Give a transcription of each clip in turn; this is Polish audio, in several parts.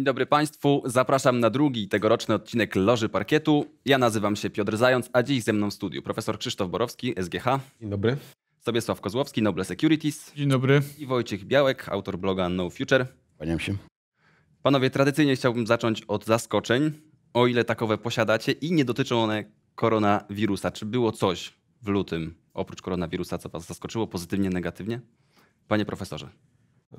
Dzień dobry Państwu. Zapraszam na drugi tegoroczny odcinek Loży Parkietu. Ja nazywam się Piotr Zając, a dziś ze mną w studiu profesor Krzysztof Borowski, SGH. Dzień dobry. Sobiesław Kozłowski, Noble Securities. Dzień dobry. I Wojciech Białek, autor bloga No Future. Paniam się. Panowie, tradycyjnie chciałbym zacząć od zaskoczeń, o ile takowe posiadacie i nie dotyczą one koronawirusa. Czy było coś w lutym oprócz koronawirusa, co Was zaskoczyło pozytywnie, negatywnie? Panie profesorze.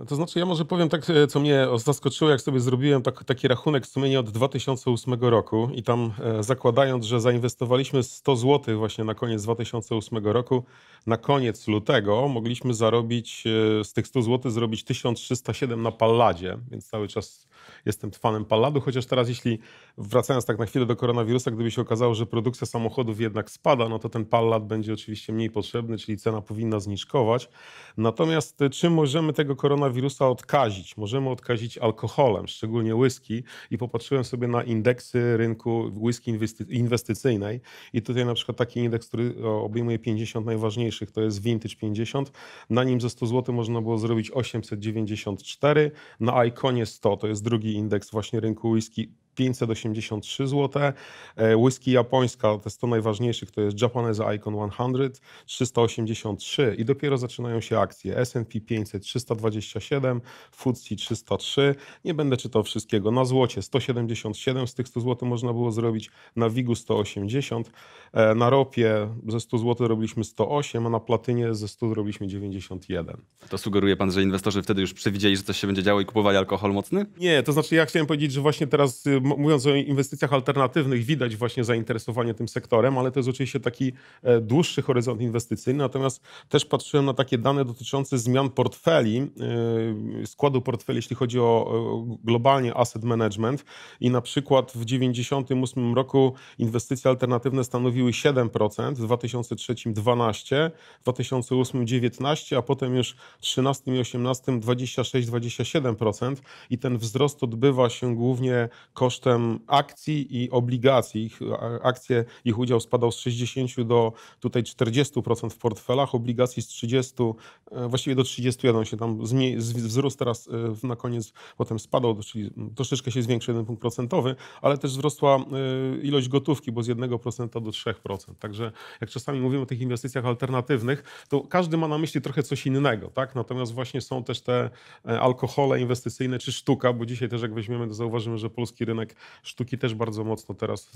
To znaczy, ja może powiem tak, e, co mnie zaskoczyło, jak sobie zrobiłem tak, taki rachunek sumienia od 2008 roku i tam e, zakładając, że zainwestowaliśmy 100 zł właśnie na koniec 2008 roku, na koniec lutego mogliśmy zarobić e, z tych 100 zł zrobić 1307 na Palladzie, więc cały czas jestem fanem Palladu, chociaż teraz jeśli wracając tak na chwilę do koronawirusa, gdyby się okazało, że produkcja samochodów jednak spada, no to ten Pallad będzie oczywiście mniej potrzebny, czyli cena powinna zniżkować. Natomiast y, czy możemy tego koronawirusa odkazić? Możemy odkazić alkoholem, szczególnie whisky i popatrzyłem sobie na indeksy rynku whisky inwestycyjnej i tutaj na przykład taki indeks, który obejmuje 50 najważniejszych, to jest Vintage 50. Na nim ze 100 zł można było zrobić 894, na Iconie 100, to jest drugi indeks właśnie rynku whisky 583 zł. E, whisky japońska, te 100 najważniejszych, to jest Japanese Icon 100, 383 i dopiero zaczynają się akcje. S&P 500 327, FTSE 303. Nie będę czytał wszystkiego. Na złocie 177 z tych 100 zł można było zrobić, na Wigu 180, e, na ropie ze 100 zł robiliśmy 108, a na platynie ze 100 robiliśmy 91. To sugeruje pan, że inwestorzy wtedy już przewidzieli, że coś się będzie działo i kupowali alkohol mocny? Nie, to znaczy ja chciałem powiedzieć, że właśnie teraz y, mówiąc o inwestycjach alternatywnych, widać właśnie zainteresowanie tym sektorem, ale to jest oczywiście taki e, dłuższy horyzont inwestycyjny. Natomiast też patrzyłem na takie dane dotyczące zmian portfeli, e, składu portfeli, jeśli chodzi o globalnie asset management. I na przykład w 1998 roku inwestycje alternatywne stanowiły 7%, w 2003 12%, w 2008 19%, a potem już w 2013 i 2018 26-27%. I ten wzrost odbywa się głównie kosztem kosztem akcji i obligacji. Ich, akcje, ich udział spadał z 60 do tutaj 40% w portfelach, obligacji z 30, e, właściwie do 31 się tam zmi- wzrósł teraz e, na koniec, potem spadał, czyli troszeczkę się zwiększył jeden punkt procentowy, ale też wzrosła e, ilość gotówki, bo z 1% do 3%. Także jak czasami mówimy o tych inwestycjach alternatywnych, to każdy ma na myśli trochę coś innego, tak? Natomiast właśnie są też te alkohole inwestycyjne czy sztuka, bo dzisiaj też jak weźmiemy, to zauważymy, że polski rynek rynek sztuki też bardzo mocno teraz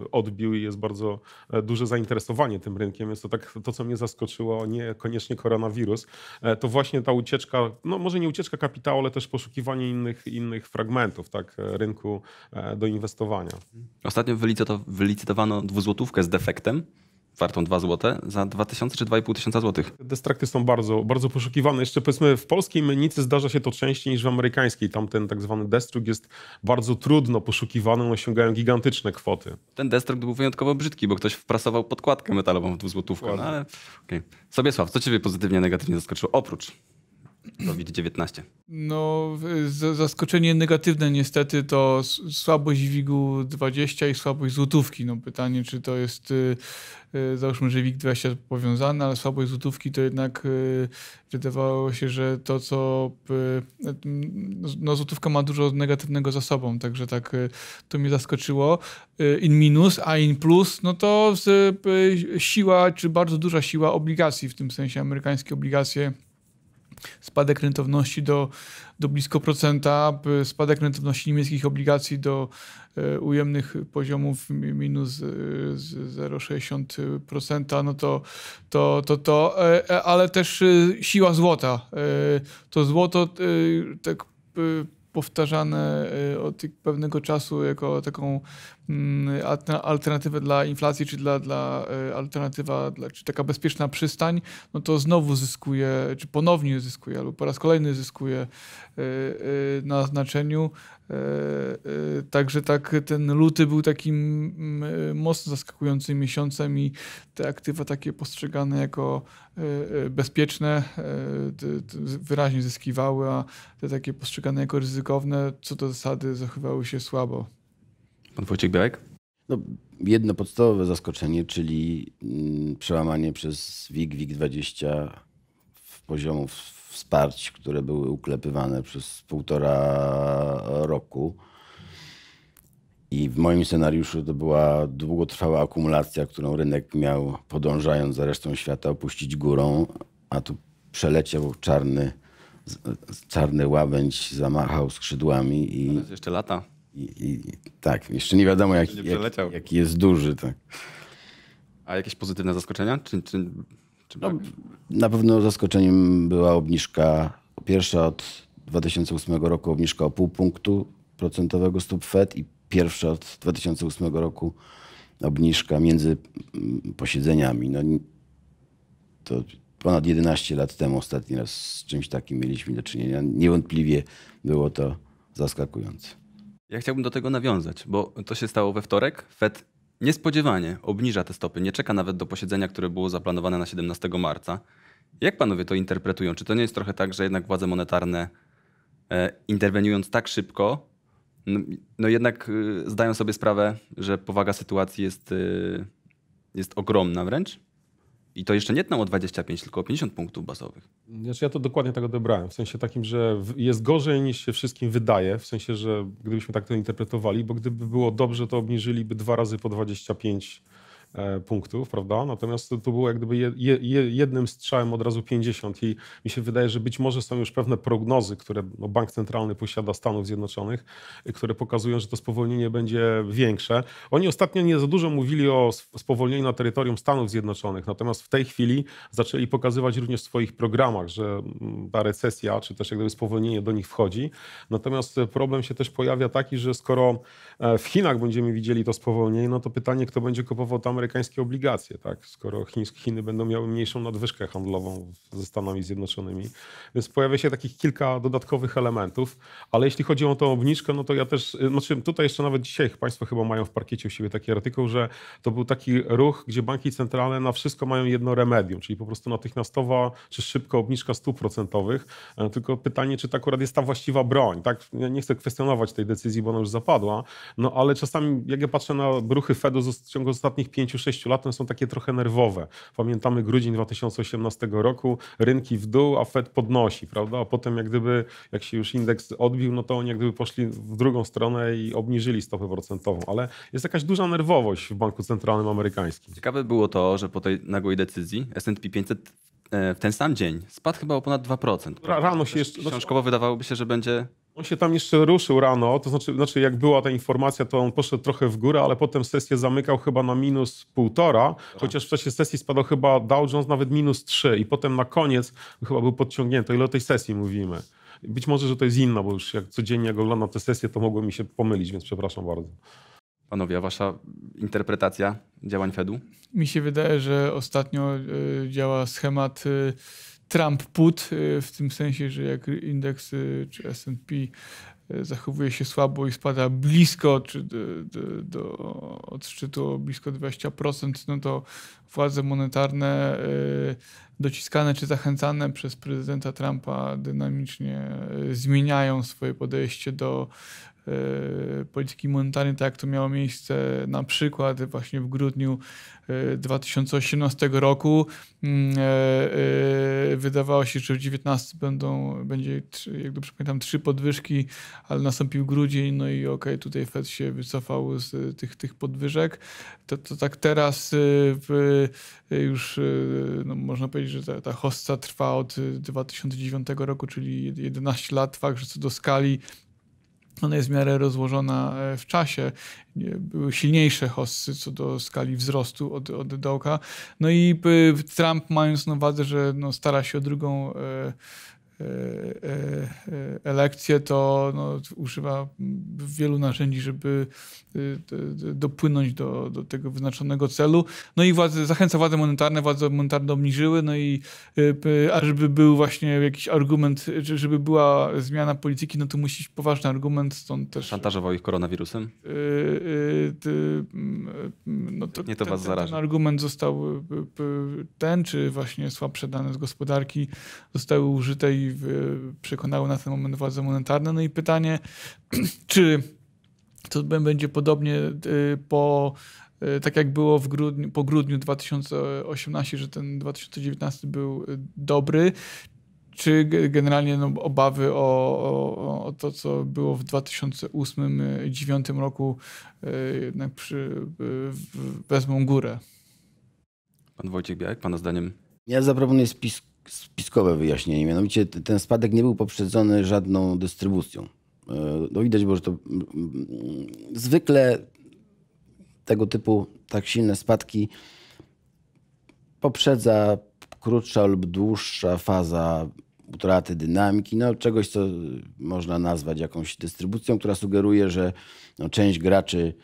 y, odbił i jest bardzo e, duże zainteresowanie tym rynkiem. Jest to tak, to co mnie zaskoczyło, nie koniecznie koronawirus, e, to właśnie ta ucieczka, no może nie ucieczka kapitału, ale też poszukiwanie innych, innych fragmentów tak, e, rynku do inwestowania. Ostatnio wylicytowano dwuzłotówkę z defektem wartą 2 zł za 2000 czy 2500 zł. Destrakty są bardzo, bardzo poszukiwane. Jeszcze powiedzmy w polskiej mennicy zdarza się to częściej niż w amerykańskiej. Tam ten tak zwany destruk jest bardzo trudno poszukiwany, osiągają gigantyczne kwoty. Ten destruk był wyjątkowo brzydki, bo ktoś wprasował podkładkę metalową w dwuzłotówkę. No, ale okay. Sobiesław, co ciebie pozytywnie, negatywnie zaskoczyło oprócz COVID-19? No, zaskoczenie negatywne niestety to słabość WIG-20 i słabość złotówki. No, pytanie, czy to jest, y, y, załóżmy, że WIG-20 powiązane, ale słabość złotówki to jednak y, wydawało się, że to, co no, no, złotówka ma dużo negatywnego za sobą, także tak to mnie zaskoczyło. In minus, a in plus, no to siła, czy bardzo duża siła obligacji, w tym sensie amerykańskie obligacje spadek rentowności do, do blisko procenta, spadek rentowności niemieckich obligacji do e, ujemnych poziomów minus 0,60%, e, no to, to, to, to, e, ale też siła złota. To złoto tak powtarzane od pewnego czasu jako taką Mm, alternatywę dla inflacji, czy dla, dla y, alternatywa, dla, czy taka bezpieczna przystań, no to znowu zyskuje, czy ponownie zyskuje, albo po raz kolejny zyskuje y, y, na znaczeniu. Także tak ten luty był takim mm, mocno zaskakującym miesiącem i te aktywa takie postrzegane jako bezpieczne wyraźnie zyskiwały, a te takie postrzegane jako ryzykowne co do zasady zachowywały się słabo. Pan Wojciech Białek? No, jedno podstawowe zaskoczenie, czyli mm, przełamanie przez WIG, WIG-20 poziomów wsparć, które były uklepywane przez półtora roku. I w moim scenariuszu to była długotrwała akumulacja, którą rynek miał, podążając za resztą świata, opuścić górą, a tu przeleciał czarny, czarny łabędź, zamachał skrzydłami i. Jeszcze lata. I, tak, jeszcze nie wiadomo, jak, jak, jaki jest duży. Tak. A jakieś pozytywne zaskoczenia? Czy, czy, czy no, Na pewno zaskoczeniem była obniżka, pierwsza od 2008 roku obniżka o pół punktu procentowego stóp FED i pierwsza od 2008 roku obniżka między mm, posiedzeniami. No, to ponad 11 lat temu ostatni raz z czymś takim mieliśmy do czynienia. Niewątpliwie było to zaskakujące. Ja chciałbym do tego nawiązać, bo to się stało we wtorek. Fed niespodziewanie obniża te stopy, nie czeka nawet do posiedzenia, które było zaplanowane na 17 marca. Jak panowie to interpretują? Czy to nie jest trochę tak, że jednak władze monetarne e, interweniując tak szybko, no, no jednak y, zdają sobie sprawę, że powaga sytuacji jest, y, jest ogromna wręcz? I to jeszcze nie o 25, tylko 50 punktów bazowych. Znaczy ja to dokładnie tak odebrałem. W sensie takim, że jest gorzej niż się wszystkim wydaje. W sensie, że gdybyśmy tak to interpretowali, bo gdyby było dobrze, to obniżyliby dwa razy po 25 E, punktów, prawda? Natomiast to było jak gdyby jednym strzałem od razu 50 i mi się wydaje, że być może są już pewne prognozy, które no, Bank Centralny posiada Stanów Zjednoczonych, które pokazują, że to spowolnienie będzie większe. Oni ostatnio nie za dużo mówili o spowolnieniu na terytorium Stanów Zjednoczonych, natomiast w tej chwili zaczęli pokazywać również w swoich programach, że mm, ta recesja, czy też jak gdyby spowolnienie do nich wchodzi. Natomiast problem się też pojawia taki, że skoro e, w Chinach będziemy widzieli to spowolnienie, no to pytanie, kto będzie kupował tam amerykańskie obligacje, tak? skoro Chiny będą miały mniejszą nadwyżkę handlową ze Stanami Zjednoczonymi. Więc pojawia się takich kilka dodatkowych elementów, ale jeśli chodzi o tą obniżkę, no to ja też, y, znaczy tutaj jeszcze nawet dzisiaj Państwo chyba mają w parkiecie u siebie taki artykuł, że to był taki ruch, gdzie banki centralne na wszystko mają jedno remedium, czyli po prostu natychmiastowa czy szybka obniżka stóp procentowych, e, tylko pytanie, czy to akurat jest ta właściwa broń, tak? Ja nie chcę kwestionować tej decyzji, bo ona już zapadła, no ale czasami jak ja patrzę na ruchy Fedu w ciągu ostatnich pięciu 5-6 latem są takie trochę nerwowe. Pamiętamy grudzień 2018 roku, rynki w dół, a Fed podnosi, prawda? A potem jak gdyby, jak się już indeks odbił, no to oni jak gdyby poszli w drugą stronę i obniżyli stopę procentową. Ale jest jakaś duża nerwowość w Banku Centralnym Amerykańskim. Ciekawe było to, że po tej nagłej decyzji S&P 500 e, w ten sam dzień spadł chyba o ponad 2%. Prawda? Rano się jeszcze... Książkowo wydawałoby się, że będzie on się tam jeszcze ruszył rano, to znaczy, znaczy jak była ta informacja, to on poszedł trochę w górę, ale potem sesję zamykał chyba na minus półtora, tak. chociaż w czasie sesji spadał chyba Dow Jones nawet minus trzy i potem na koniec chyba był podciągnięty. Ile o tej sesji mówimy? Być może, że to jest inna, bo już jak codziennie jak oglądam te sesje, to mogło mi się pomylić, więc przepraszam bardzo. Panowie, a wasza interpretacja działań Fedu? Mi się wydaje, że ostatnio y, działa schemat y, Trump put, y, w tym sensie, że jak indeks y, czy SP y, zachowuje się słabo i spada blisko, czy do, do, do, od szczytu o blisko 20%, no to władze monetarne dociskane czy zachęcane przez prezydenta Trumpa dynamicznie zmieniają swoje podejście do E, polityki monetarnej, tak jak to miało miejsce na przykład właśnie w grudniu 2018 e, roku. Mm, e, wydawało się, że w 2019 będą, będzie, jak dobrze pamiętam, trzy podwyżki, ale nastąpił grudzień, no i okej, okay, tutaj Fed się wycofał z tych, tych podwyżek. To, to tak teraz w, już no, można powiedzieć, że ta, ta trwa od 2009 roku, czyli 11 lat, fakt, że co do skali ona jest w miarę rozłożona e, w czasie. Były silniejsze hossy co do skali wzrostu od, od dołka. No i e, Trump, mając na uwadze, że no, stara się o drugą e, E, e, e, elekcję, to no, używa wielu narzędzi, żeby y, dopłynąć do, do tego wyznaczonego celu. No i władze, zachęca władze monetarne, władze monetarne obniżyły, no i y, a żeby był właśnie jakiś argument, żeby była zmiana polityki, no to musi być poważny argument, stąd też... Szantażował ich koronawirusem? Y, mm, no to, Nie to ten, was zaraża. Ten argument został ten, czy właśnie słabsze dane z gospodarki zostały użyte i przekonały nas na ten moment władze monetarne. No i pytanie, czy to będzie podobnie y, po y, tak jak było w grudniu, po grudniu 2018, że ten 2019 był y, dobry, czy generalnie no, obawy o, o, o, to, co było w 2008-2009 roku, jednak przy, wezmą górę? Pan Wojciech Białek, Pana zdaniem? Ja zaproponuję spis spiskowe wyjaśnienie. Mianowicie ten spadek nie był poprzedzony żadną dystrybucją. E, no widać było, że to zwykle tego typu tak silne spadki poprzedza krótsza lub dłuższa faza utraty dynamiki, no czegoś, co można nazwać jakąś dystrybucją, która sugeruje, że no, część graczy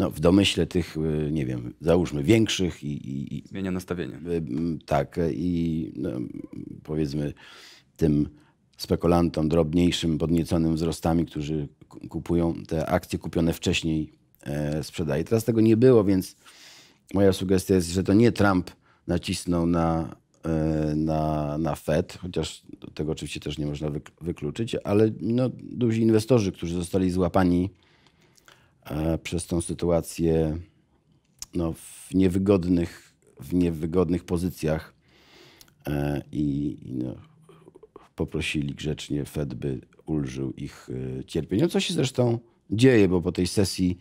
no, w domyśle tych, y, nie wiem, załóżmy większych i. i Zmienia nastawienie. Y, tak, i no, powiedzmy tym spekulantom drobniejszym, podnieconym wzrostami, którzy kupują te akcje kupione wcześniej, e, sprzedaje. Teraz tego nie było, więc moja sugestia jest, że to nie Trump nacisnął na, e, na, na Fed, chociaż tego oczywiście też nie można wykluczyć, ale no, duzi inwestorzy, którzy zostali złapani E, przez tą sytuację no, w, niewygodnych, w niewygodnych pozycjach e, i, i no, poprosili grzecznie Fed, by ulżył ich e, cierpieniu, co się zresztą dzieje, bo po tej sesji,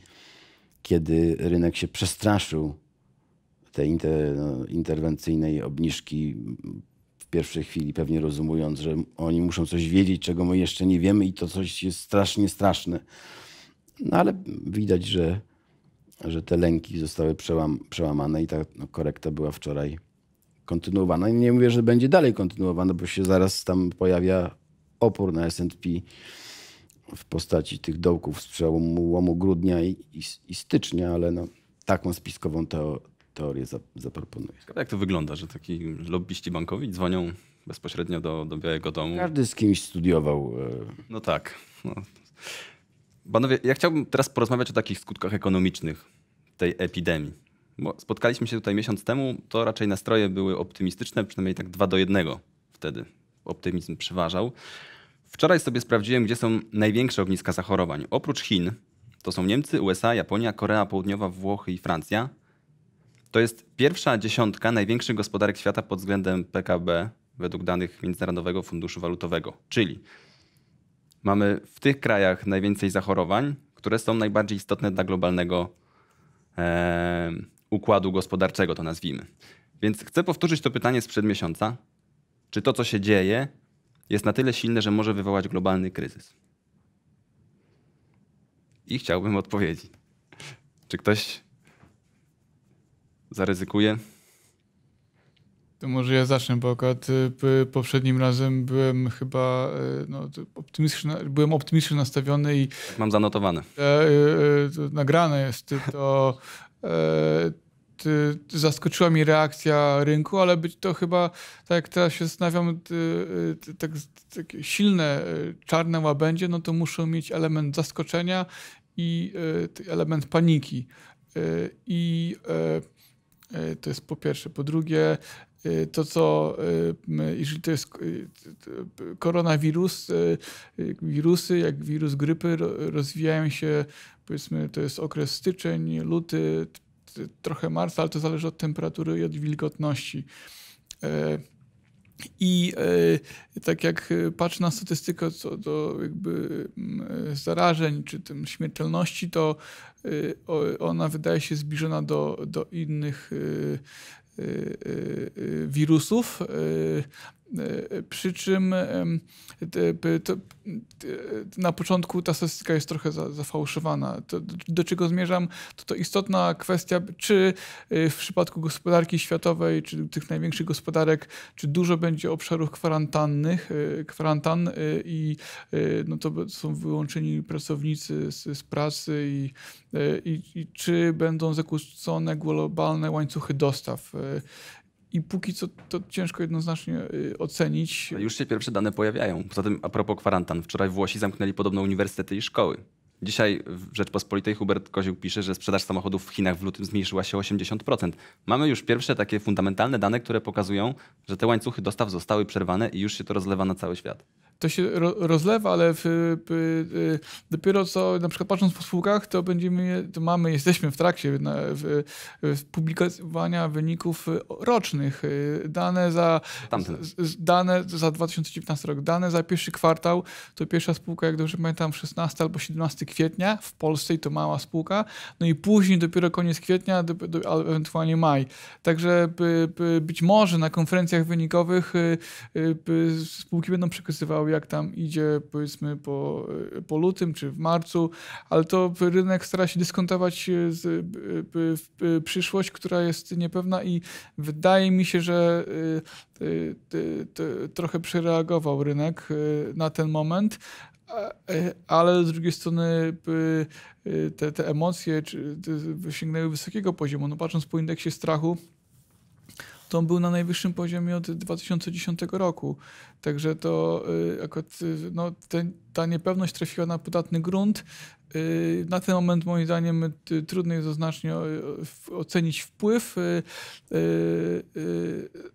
kiedy rynek się przestraszył tej inter, no, interwencyjnej obniżki, w pierwszej chwili pewnie rozumując, że oni muszą coś wiedzieć, czego my jeszcze nie wiemy i to coś jest strasznie straszne no ale widać, że, że te lęki zostały przełam, przełamane i ta no, korekta była wczoraj kontynuowana. I nie mówię, że będzie dalej kontynuowana, bo się zaraz tam pojawia opór na S&P w postaci tych dołków z przełomu łomu grudnia i, i, i, stycznia, ale no, taką spiskową teo, teorię za, zaproponuję. Jak to wygląda, że taki lobbyści bankowi dzwonią bezpośrednio do, do Białego Domu? Każdy z kimś studiował. E, no tak. No. Panowie, ja chciałbym teraz porozmawiać o takich skutkach ekonomicznych tej epidemii. Bo spotkaliśmy się tutaj miesiąc temu, to raczej nastroje były optymistyczne, przynajmniej tak dwa do jednego wtedy. Optymizm przeważał. Wczoraj sobie sprawdziłem, gdzie są największe ogniska zachorowań. Oprócz Chin, to są Niemcy, USA, Japonia, Korea Południowa, Włochy i Francja. To jest pierwsza dziesiątka największych gospodarek świata pod względem PKB według danych Międzynarodowego Funduszu Walutowego. Czyli mamy w tych krajach najwięcej zachorowań, które są najbardziej istotne dla globalnego e, układu gospodarczego, to nazwijmy. Więc chcę powtórzyć to pytanie sprzed miesiąca. Czy to, co się dzieje, jest na tyle silne, że może wywołać globalny kryzys? I chciałbym odpowiedzi. Czy ktoś zaryzykuje? To może ja zacznę, bo akurat y, poprzednim razem byłem chyba y, no, optymistycznie, byłem optymistycznie nastawiony i... Mam zanotowane. Y, nagrane jest to... E, zaskoczyła mi reakcja rynku, ale być to chyba, tak jak teraz się zastanawiam, tak, takie silne czarne łabędzie, no to muszą mieć element zaskoczenia i element paniki. I e, e, to jest po pierwsze. Po drugie, Y, to, co y, jeżeli to jest y, koronawirus, wirusy jak wirus grypy rozwijają się, powiedzmy, to jest okres styczeń, luty, trochę marca, ale to zależy od temperatury i od wilgotności. E, I e, tak jak e, patrzę na statystykę co do jakby zarażeń czy tym śmiertelności, to ona wydaje się zbliżona do, do innych Y, y, y, wirusów, E, przy czym na początku ta statystyka jest trochę zafałszowana. do czego zmierzam? To, to istotna kwestia, czy e, w przypadku gospodarki światowej, czy tych największych gospodarek, czy dużo będzie obszarów kwarantannych, e, kwarantan i no to są wyłączeni pracownicy z, z pracy i, i, i, czy będą zakłócone globalne łańcuchy dostaw. I póki co to ciężko jednoznacznie y, ocenić. Już się pierwsze dane pojawiają. Poza tym, a propos kwarantan, wczoraj Włosi zamknęli podobno uniwersytety i szkoły. Dzisiaj w Rzeczpospolitej Hubert Koził pisze, że sprzedaż samochodów w Chinach w lutym zmniejszyła się o 80%. Mamy już pierwsze takie fundamentalne dane, które pokazują, że te łańcuchy dostaw zostały przerwane i już się to rozlewa na cały świat to się rozlewa, ale w, w, dopiero co, na przykład patrząc po spółkach, to będziemy, to mamy, jesteśmy w trakcie w, publikowania wyników rocznych. Dane za, z, dane za 2019 rok, dane za pierwszy kwartał, to pierwsza spółka, jak dobrze pamiętam, 16 albo 17 kwietnia, w Polsce i to mała spółka, no i później dopiero koniec kwietnia, do, do, ewentualnie maj. Także by, by, być może na konferencjach wynikowych y, y, by, spółki będą przekazywały, jak tam idzie powiedzmy po, y, po lutym czy w marcu, ale to rynek stara się dyskontować z, przyszłość, która jest niepewna i wydaje mi się, że trochę przereagował rynek na ten moment. E, ale z drugiej strony y, y, te, te emocje sięgnęły wysokiego poziomu. No patrząc po indeksie strachu, to on był na najwyższym poziomie od 2010 roku. Także to y, akurat, y, no, te, ta niepewność trafiła na podatny grunt. Y, na ten moment, moim zdaniem, trudno jest znacznie ocenić wpływ,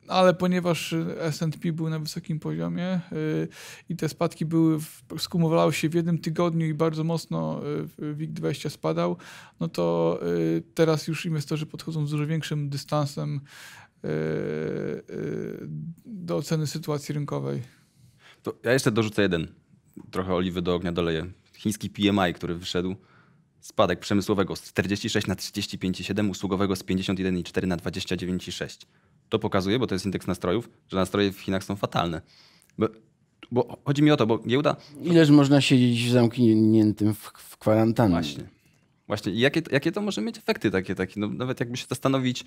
ale ponieważ SP był na wysokim poziomie i te spadki były, skumulowały się w jednym tygodniu i bardzo mocno WIG20 spadał, no to teraz już inwestorzy podchodzą z dużo większym dystansem Y, y, do oceny sytuacji rynkowej. To ja jeszcze dorzucę jeden. Trochę oliwy do ognia doleję. Chiński PMI, który wyszedł. Spadek przemysłowego z 46 na 35,7, usługowego z 51,4 na 29,6. To pokazuje, bo to jest indeks nastrojów, że nastroje w Chinach są fatalne. Bo, bo chodzi mi o to, bo giełda... Ileż można siedzieć w zamkniętym w, w kwarantannie? Właśnie. Właśnie. I jakie, jakie to może mieć efekty takie? takie? No, nawet jakby się zastanowić,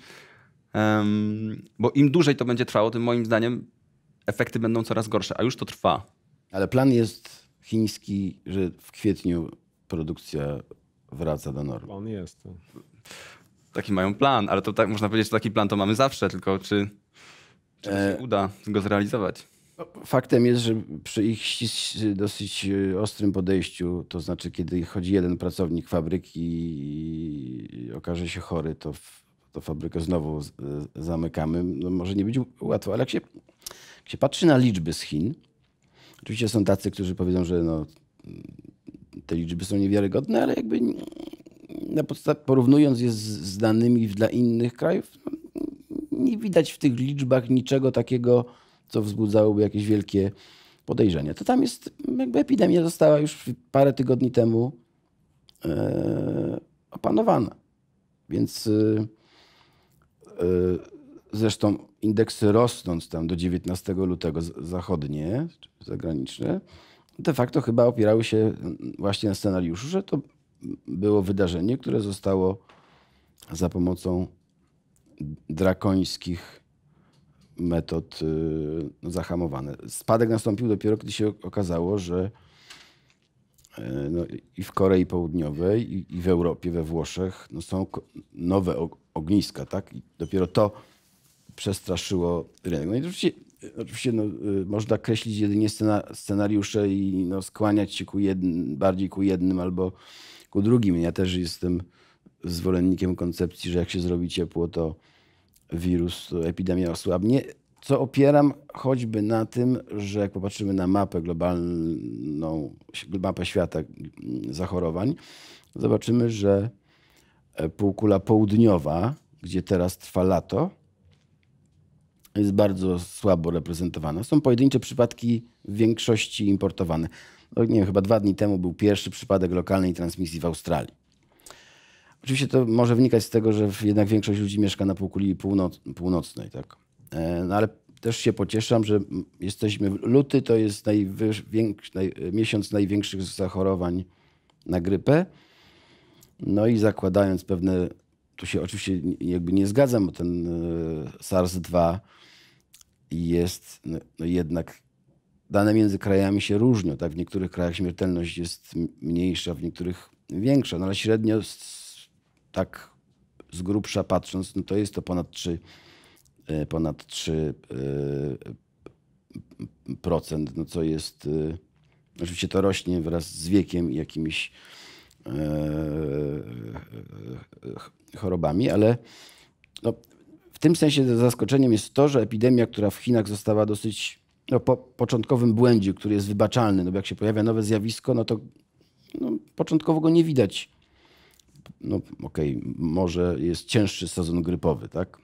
Um, bo im dłużej to będzie trwało, tym moim zdaniem efekty będą coraz gorsze, a już to trwa. Ale plan jest chiński, że w kwietniu produkcja wraca do normy. On jest. Tak. Taki mają plan, ale to tak, można powiedzieć, że taki plan to mamy zawsze, tylko czy, czy e... się uda go zrealizować? No, faktem jest, że przy ich dosyć ostrym podejściu, to znaczy kiedy chodzi jeden pracownik fabryki i okaże się chory, to to fabrykę znowu e, zamykamy. No może nie być łatwo, ale jak się, jak się patrzy na liczby z Chin, oczywiście są tacy, którzy powiedzą, że no, te liczby są niewiarygodne, ale jakby na podstaw, porównując je z, z danymi dla innych krajów, no, nie widać w tych liczbach niczego takiego, co wzbudzałoby jakieś wielkie podejrzenie. To tam jest, jakby epidemia została już parę tygodni temu e, opanowana. Więc y, Y, zresztą indeksy rosnąc tam do 19 lutego zachodnie, zagraniczne, de facto chyba opierały się właśnie na scenariuszu, że to było wydarzenie, które zostało za pomocą drakońskich metod y, zahamowane. Spadek nastąpił dopiero, gdy się okazało, że E, no, i w Korei Południowej, i, i, w Europie, we Włoszech no, są nowe ogniska, tak? I dopiero to przestraszyło rynek. No i oczywiście, oczywiście no, y, można kreślić jedynie scenariusze i no, skłaniać się ku jednym, bardziej ku jednym albo ku drugim. Ja też jestem zwolennikiem koncepcji, że jak się zrobi ciepło, to wirus, to epidemia osłabnie co opieram choćby na tym, że jak popatrzymy na mapę globalną, mapę świata zachorowań, zobaczymy, że e, półkula południowa, gdzie teraz trwa lato, jest bardzo słabo reprezentowana. Są pojedyncze przypadki w większości importowane. No, nie wiem, chyba dwa dni temu był pierwszy przypadek lokalnej transmisji w Australii. Oczywiście to może wynikać z tego, że jednak większość ludzi mieszka na półkuli północnej. Tak? E, no ale też się pocieszam, że jesteśmy. Luty to jest naj, miesiąc największych zachorowań na grypę. No i zakładając pewne, tu się oczywiście jakby nie zgadzam, bo ten e, SARS-2 jest no, no jednak, dane między krajami się różnią. Tak? W niektórych krajach śmiertelność jest mniejsza, w niektórych większa, no ale średnio z, tak z grubsza patrząc, no to jest to ponad 3 Y, ponad 3%, y, no co jest, y, oczywiście to rośnie wraz z wiekiem i jakimiś e, e, e, chorobami, ale no, w tym sensie zaskoczeniem jest to, że epidemia, która w Chinach została dosyć no, po początkowym błędzie, który jest wybaczalny, no bo jak się pojawia nowe zjawisko, no to no, początkowo go nie widać no okej, okay, może jest cięższy sezon grypowy, tak?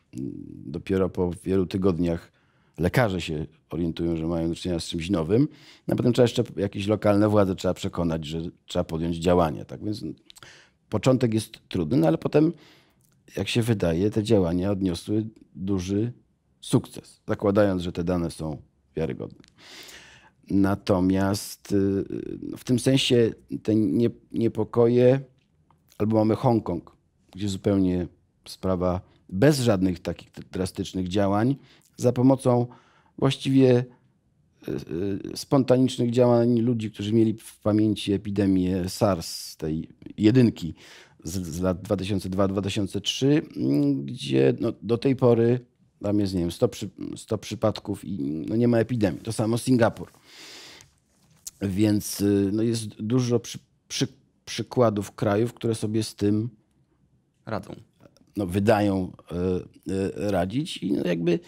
Dopiero po wielu tygodniach lekarze się orientują, że mają do czynienia z czymś nowym, no, a potem trzeba jeszcze jakieś lokalne władze trzeba przekonać, że trzeba podjąć działania, tak? Więc początek jest trudny, no ale potem, jak się wydaje, te działania odniosły duży sukces, zakładając, że te dane są wiarygodne. Natomiast y, w tym sensie te niepokoje albo mamy Hongkong, gdzie zupełnie sprawa bez żadnych takich drastycznych działań, za pomocą właściwie e, e, spontanicznych działań ludzi, którzy mieli w pamięci epidemię SARS, tej jedynki z, z lat 2002-2003, mm, gdzie no, do tej pory tam jest, nie wiem, 100, przy, 100 przypadków i no, nie ma epidemii. To samo Singapur. Więc y, no, jest dużo przy, przy przykładów krajów, które sobie z tym radzą. No, wydają e, e, radzić i no jakby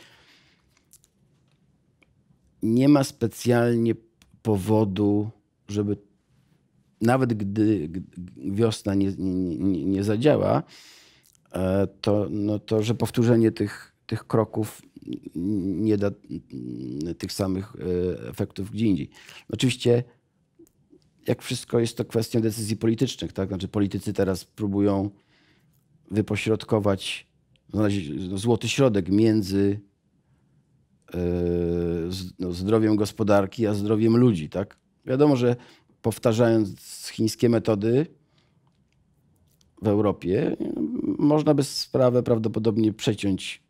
nie ma specjalnie powodu, żeby nawet gdy wiosna nie, nie, nie zadziała, e, to, no to że powtórzenie tych, tych kroków nie da tych samych efektów gdzie indziej. Oczywiście jak wszystko jest to kwestia decyzji politycznych, tak? Znaczy politycy teraz próbują wypośrodkować, znaleźć no, no, złoty środek między e, no, zdrowiem gospodarki, a zdrowiem ludzi, tak? Wiadomo, że powtarzając chińskie metody w Europie, można by sprawę prawdopodobnie przeciąć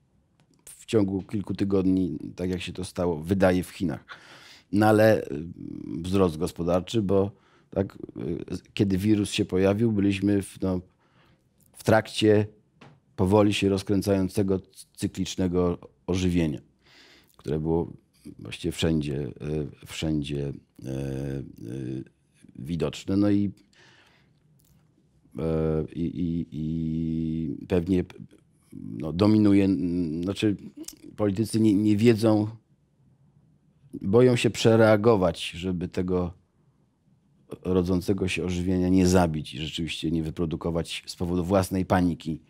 w ciągu kilku tygodni, tak jak się to stało, wydaje w Chinach. No ale e, wzrost gospodarczy, bo tak, y, kiedy wirus się pojawił, byliśmy w, no, w trakcie powoli się rozkręcającego cyklicznego ożywienia, które było właściwie wszędzie, y, wszędzie y, widoczne. No i, i, i, pewnie no, dominuje, znaczy politycy nie, nie wiedzą, boją się przereagować, żeby tego rodzącego się ożywienia nie zabić i rzeczywiście nie wyprodukować z powodu własnej paniki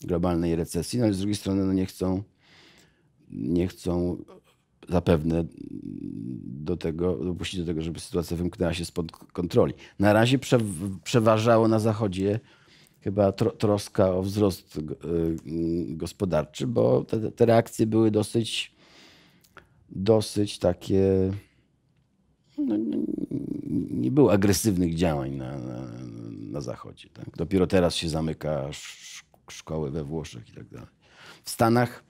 globalnej recesji, no ale z drugiej strony no nie chcą, nie chcą zapewne do tego, dopuścić do tego, żeby sytuacja wymknęła się spod kontroli. Na razie przeważało na Zachodzie chyba troska o wzrost y, gospodarczy, bo te, te reakcje były dosyć, dosyć takie no, no, nie było agresywnych działań na, na, na Zachodzie. Tak? Dopiero teraz się zamyka szkoły we Włoszech i tak dalej. W Stanach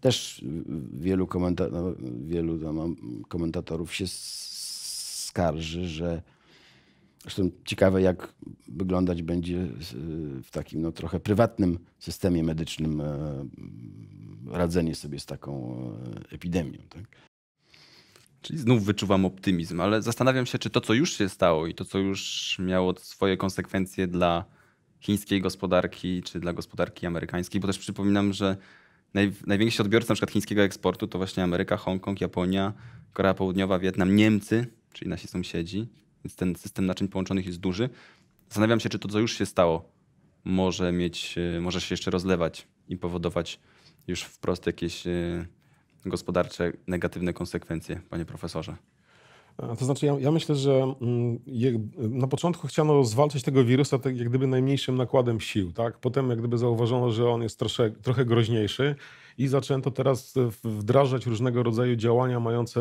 też wielu, komenta no, wielu komentatorów się skarży, że zresztą ciekawe jak wyglądać będzie e, w takim no, trochę prywatnym systemie medycznym e, radzenie sobie z taką e, epidemią. Tak? Czyli znów wyczuwam optymizm, ale zastanawiam się, czy to, co już się stało i to, co już miało swoje konsekwencje dla chińskiej gospodarki czy dla gospodarki amerykańskiej, bo też przypominam, że naj, najwięksi odbiorcy np. chińskiego eksportu to właśnie Ameryka, Hongkong, Japonia, Korea Południowa, Wietnam, Niemcy, czyli nasi sąsiedzi, więc ten system naczyń połączonych jest duży. Zastanawiam się, czy to, co już się stało, może, mieć, y, może się jeszcze rozlewać i powodować już wprost jakieś y, gospodarcze negatywne konsekwencje, panie profesorze? E, to znaczy, ja, ja, myślę, że mm, na początku chciano zwalczyć tego wirusa tak jak gdyby najmniejszym nakładem sił. Tak? Potem jak gdyby zauważono, że on jest trosze, trochę groźniejszy i zaczęto teraz wdrażać różnego rodzaju działania mające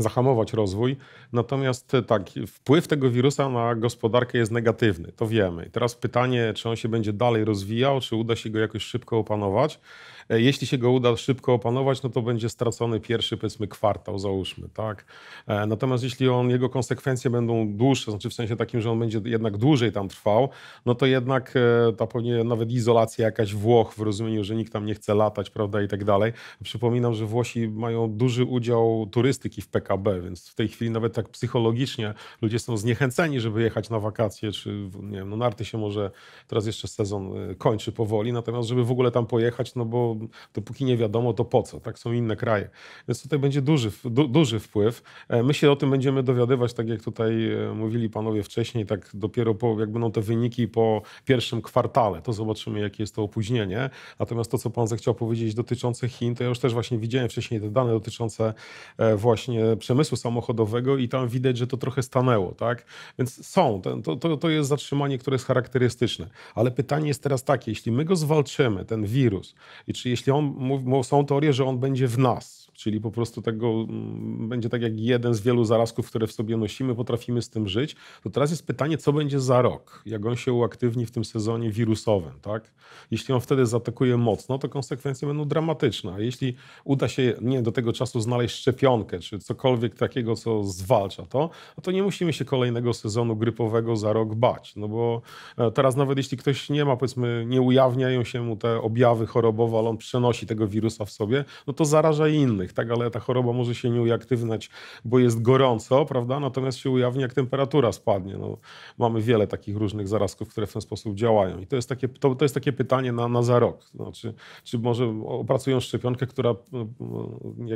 zahamować rozwój. Natomiast e, tak, wpływ tego wirusa na gospodarkę jest negatywny, to wiemy. Teraz pytanie, czy on się będzie dalej rozwijał, czy uda się go jakoś szybko opanować. E, jeśli się go uda szybko opanować, no to będzie stracony pierwszy, powiedzmy, kwartał, załóżmy, tak? E, natomiast jeśli on, jego konsekwencje będą dłuższe, znaczy w sensie takim, że on będzie jednak dłużej tam trwał, no to jednak e, ta pewnie nawet izolacja jakaś Włoch w rozumieniu, że nikt tam nie chce latać, prawda, i tak dalej. Przypominam, że Włosi mają duży udział turystyki w PKB, więc w tej chwili nawet tak psychologicznie ludzie są zniechęceni, żeby jechać na wakacje, czy nie wiem, no narty się może, teraz jeszcze sezon kończy powoli, natomiast żeby w ogóle tam pojechać, no bo dopóki nie wiadomo, to po co? Tak są inne kraje. Więc tutaj będzie duży, du, duży wpływ. E, my się o tym będziemy dowiadywać, tak jak tutaj e, mówili panowie wcześniej, tak dopiero po, jak będą te wyniki po pierwszym kwartale, to zobaczymy, jakie jest to opóźnienie. Natomiast to, co pan zechciał powiedzieć dotyczące Chin, to ja już też właśnie widziałem wcześniej te dane dotyczące e, właśnie przemysłu samochodowego i tam widać, że to trochę stanęło, tak? Więc są, to, to, to jest zatrzymanie, które jest charakterystyczne. Ale pytanie jest teraz takie, jeśli my go zwalczymy, ten wirus, i czy jeśli on, są teorie, że on będzie w nas, Czyli po prostu tego mm, będzie tak jak jeden z wielu zarazków, które w sobie nosimy, potrafimy z tym żyć. To teraz jest pytanie, co będzie za rok, jak on się uaktywni w tym sezonie wirusowym, tak? Jeśli on wtedy zaatakuje mocno, to konsekwencje będą dramatyczne. A jeśli uda się nie do tego czasu znaleźć szczepionkę, czy cokolwiek takiego, co zwalcza to, no to nie musimy się kolejnego sezonu grypowego za rok bać. No bo e, teraz nawet jeśli ktoś nie ma, powiedzmy, nie ujawniają się mu te objawy chorobowe, ale on przenosi tego wirusa w sobie, no to zaraża innych tak? ale ta choroba może się nie ujaktywniać, bo jest gorąco, prawda? natomiast się ujawni, jak temperatura spadnie. No, mamy wiele takich różnych zarazków, które w ten sposób działają. I to jest takie, to, to jest takie pytanie na, na za rok. Znaczy, czy może opracują szczepionkę, która no, no,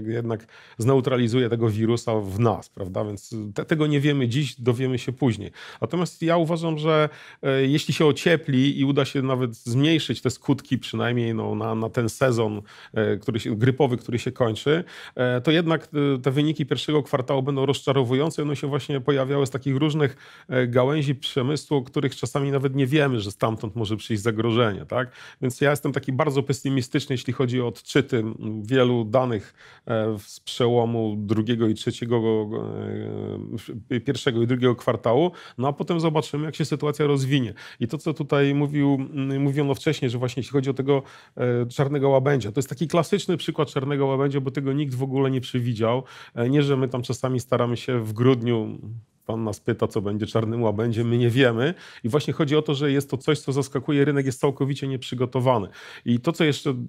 jednak zneutralizuje tego wirusa w nas, prawda? Więc te, tego nie wiemy dziś, dowiemy się później. Natomiast ja uważam, że e, jeśli się ociepli i uda się nawet zmniejszyć te skutki, przynajmniej no, na, na ten sezon e, który się, grypowy, który się kończy, E, to jednak e, te wyniki pierwszego kwartału będą rozczarowujące. One się właśnie pojawiały z takich różnych e, gałęzi przemysłu, o których czasami nawet nie wiemy, że stamtąd może przyjść zagrożenie. Tak? Więc ja jestem taki bardzo pesymistyczny, jeśli chodzi o odczyty wielu danych z przełomu drugiego i trzeciego, pierwszego i drugiego kwartału. No a potem zobaczymy, jak się sytuacja rozwinie. I to, co tutaj mówił, mówiono wcześniej, że właśnie jeśli chodzi o tego czarnego łabędzia, to jest taki klasyczny przykład czarnego łabędzia, bo tego nikt w ogóle nie przewidział. E, nie, że my tam czasami staramy się w grudniu Pan nas pyta, co będzie czarnym łabędziem, my nie wiemy. I właśnie chodzi o to, że jest to coś, co zaskakuje, rynek jest całkowicie nieprzygotowany. I to, co jeszcze mm,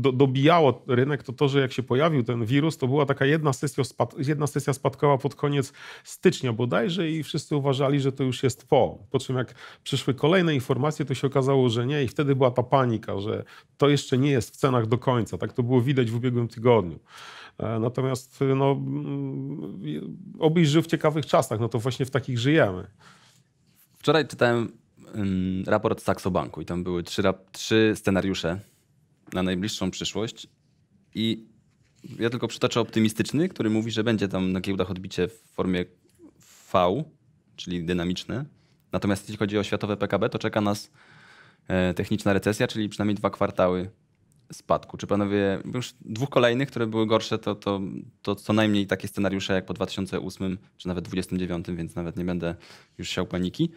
do, dobijało rynek, to to, że jak się pojawił ten wirus, to była taka jedna sesja, spad, jedna sesja spadkowa pod koniec stycznia bodajże i wszyscy uważali, że to już jest po. Po czym jak przyszły kolejne informacje, to się okazało, że nie i wtedy była ta panika, że to jeszcze nie jest w cenach do końca. Tak to było widać w ubiegłym tygodniu. E, natomiast y, no, obij żył w ciekawych czasach, no to właśnie w takich żyjemy. Wczoraj czytałem raport z Saxobanku i tam były trzy, trzy scenariusze na najbliższą przyszłość i ja tylko przytoczę optymistyczny, który mówi, że będzie tam na giełdach odbicie w formie V, czyli dynamiczne. Natomiast jeśli chodzi o światowe PKB, to czeka nas e, techniczna recesja, czyli przynajmniej dwa kwartały spadku. Czy panowie, już dwóch kolejnych, które były gorsze, to, to, to co najmniej takie scenariusze jak po 2008 czy nawet 2029, więc nawet nie będę już siał paniki.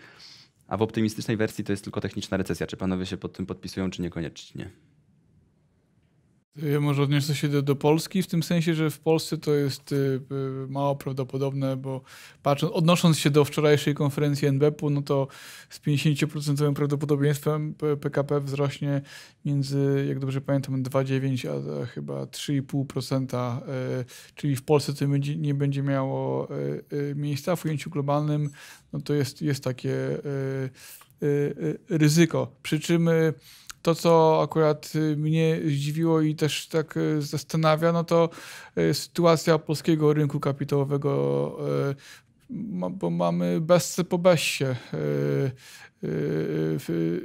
A w optymistycznej wersji to jest tylko techniczna recesja. Czy panowie się pod tym podpisują, czy niekoniecznie? Ja y, może odniosę się do, do, Polski w tym sensie, że w Polsce to jest y, y, mało prawdopodobne, bo patrząc, odnosząc się do wczorajszej konferencji NBP-u, no to z 50% prawdopodobieństwem PKP wzrośnie między, jak dobrze pamiętam, 2,9 a chyba 3,5%, czyli w Polsce to nie będzie miało miejsca. W ujęciu globalnym no to jest, jest takie ryzyko. Przy czym to, co akurat y, mnie zdziwiło i też tak y, zastanawia, no to y, sytuacja polskiego rynku kapitałowego, bo mamy bezce po bezsie